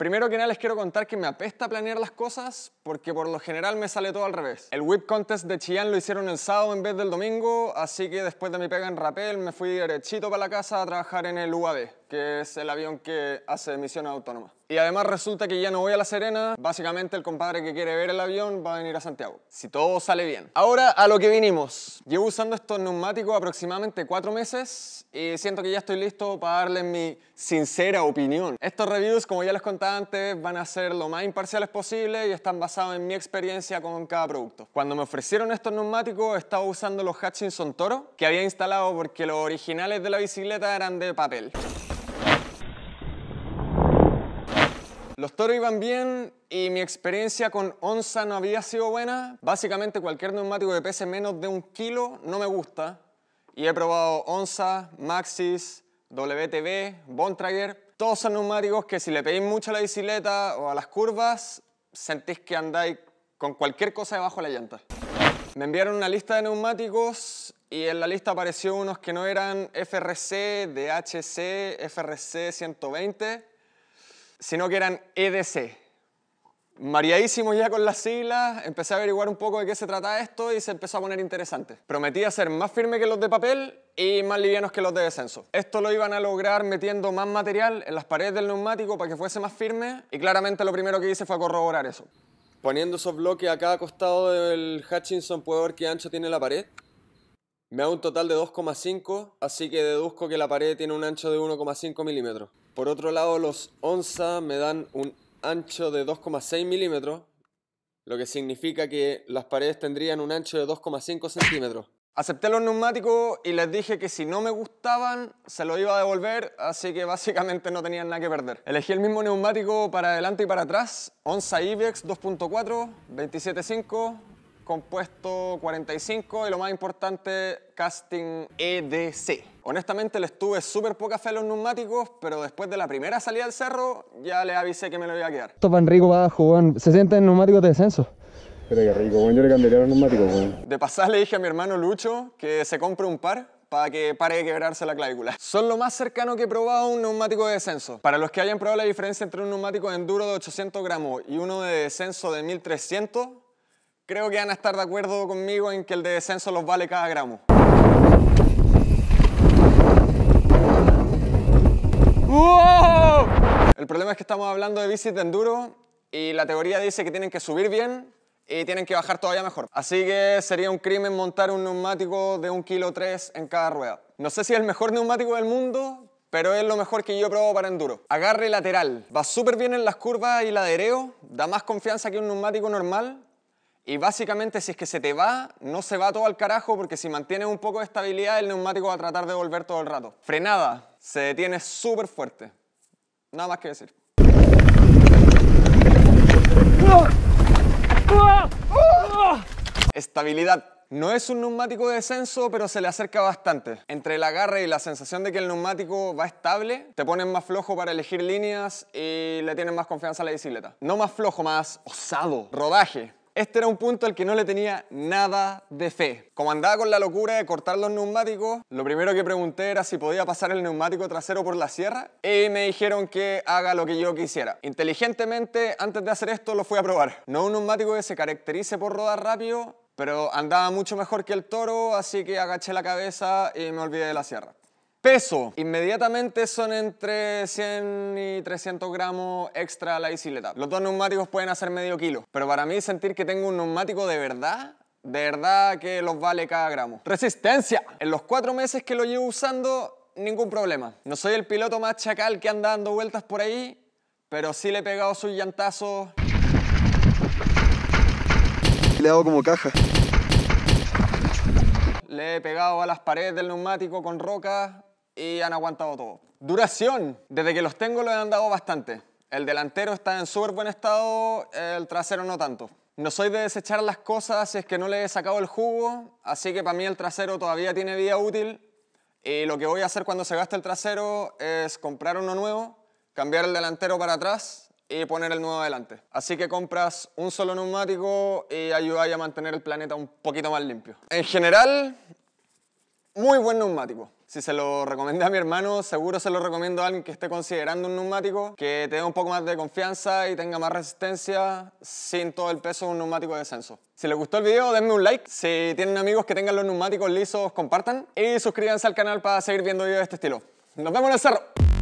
Primero que nada les quiero contar que me apesta planear las cosas porque por lo general me sale todo al revés. El whip contest de Chillán lo hicieron el sábado en vez del domingo, así que después de mi pega en rapel me fui derechito para la casa a trabajar en el UAB que es el avión que hace misiones autónomas. Y además resulta que ya no voy a La Serena, básicamente el compadre que quiere ver el avión va a venir a Santiago, si todo sale bien. Ahora a lo que vinimos. Llevo usando estos neumáticos aproximadamente cuatro meses y siento que ya estoy listo para darles mi sincera opinión. Estos reviews, como ya les contaba antes, van a ser lo más imparciales posible y están basados en mi experiencia con cada producto. Cuando me ofrecieron estos neumáticos estaba usando los Hutchinson Toro que había instalado porque los originales de la bicicleta eran de papel. Los toros iban bien y mi experiencia con onza no había sido buena. Básicamente cualquier neumático que pese menos de un kilo no me gusta. Y he probado onza, maxis, WTB, Bontrager. Todos son neumáticos que si le pedís mucho a la bicicleta o a las curvas, sentís que andáis con cualquier cosa debajo de la llanta. Me enviaron una lista de neumáticos y en la lista apareció unos que no eran FRC, DHC, FRC 120 sino que eran EDC. Mariadísimo ya con las siglas, empecé a averiguar un poco de qué se trataba esto y se empezó a poner interesante. Prometía ser más firme que los de papel y más livianos que los de descenso. Esto lo iban a lograr metiendo más material en las paredes del neumático para que fuese más firme y claramente lo primero que hice fue corroborar eso. Poniendo esos bloques a cada costado del Hutchinson puedo ver qué ancho tiene la pared me da un total de 2,5, así que deduzco que la pared tiene un ancho de 1,5 milímetros. Por otro lado, los Onza me dan un ancho de 2,6 milímetros, lo que significa que las paredes tendrían un ancho de 2,5 centímetros. Acepté los neumáticos y les dije que si no me gustaban se los iba a devolver, así que básicamente no tenían nada que perder. Elegí el mismo neumático para adelante y para atrás, Onza IBEX 2.4, 27.5, compuesto 45 y lo más importante, casting EDC. Honestamente le estuve súper poca fe a los neumáticos, pero después de la primera salida al cerro ya le avisé que me lo iba a quedar. Esto en rico bajo, Se sienten neumáticos de descenso. Pero qué rico, Yo le cambiaría los neumáticos, De pasar le dije a mi hermano Lucho que se compre un par para que pare de quebrarse la clavícula. Son lo más cercano que he probado a un neumático de descenso. Para los que hayan probado la diferencia entre un neumático de enduro de 800 gramos y uno de descenso de 1300, creo que van a estar de acuerdo conmigo en que el de descenso los vale cada gramo. ¡Wow! El problema es que estamos hablando de bicis de enduro y la teoría dice que tienen que subir bien y tienen que bajar todavía mejor. Así que sería un crimen montar un neumático de 1,3 kg en cada rueda. No sé si es el mejor neumático del mundo, pero es lo mejor que yo probo para enduro. Agarre lateral, va súper bien en las curvas y ladereo, da más confianza que un neumático normal y básicamente si es que se te va, no se va todo al carajo porque si mantienes un poco de estabilidad el neumático va a tratar de volver todo el rato. Frenada, se detiene súper fuerte. Nada más que decir. Estabilidad. No es un neumático de descenso, pero se le acerca bastante. Entre el agarre y la sensación de que el neumático va estable, te pones más flojo para elegir líneas y le tienes más confianza a la bicicleta. No más flojo, más osado. Rodaje. Este era un punto al que no le tenía nada de fe. Como andaba con la locura de cortar los neumáticos, lo primero que pregunté era si podía pasar el neumático trasero por la sierra y me dijeron que haga lo que yo quisiera. Inteligentemente, antes de hacer esto, lo fui a probar. No un neumático que se caracterice por rodar rápido, pero andaba mucho mejor que el toro, así que agaché la cabeza y me olvidé de la sierra peso. Inmediatamente son entre 100 y 300 gramos extra la bicicleta. Los dos neumáticos pueden hacer medio kilo, pero para mí sentir que tengo un neumático de verdad de verdad que los vale cada gramo. Resistencia. En los cuatro meses que lo llevo usando, ningún problema. No soy el piloto más chacal que anda dando vueltas por ahí, pero sí le he pegado sus llantazos. Le hago como caja. Le he pegado a las paredes del neumático con roca, y han aguantado todo. Duración. Desde que los tengo lo he andado bastante. El delantero está en súper buen estado, el trasero no tanto. No soy de desechar las cosas si es que no le he sacado el jugo, así que para mí el trasero todavía tiene vida útil. Y lo que voy a hacer cuando se gaste el trasero es comprar uno nuevo, cambiar el delantero para atrás y poner el nuevo adelante. Así que compras un solo neumático y ayudáis a mantener el planeta un poquito más limpio. En general, muy buen neumático. Si se lo recomendé a mi hermano, seguro se lo recomiendo a alguien que esté considerando un neumático, que tenga un poco más de confianza y tenga más resistencia sin todo el peso de un neumático de descenso. Si les gustó el video, denme un like. Si tienen amigos que tengan los neumáticos lisos, compartan. Y suscríbanse al canal para seguir viendo videos de este estilo. Nos vemos en el cerro.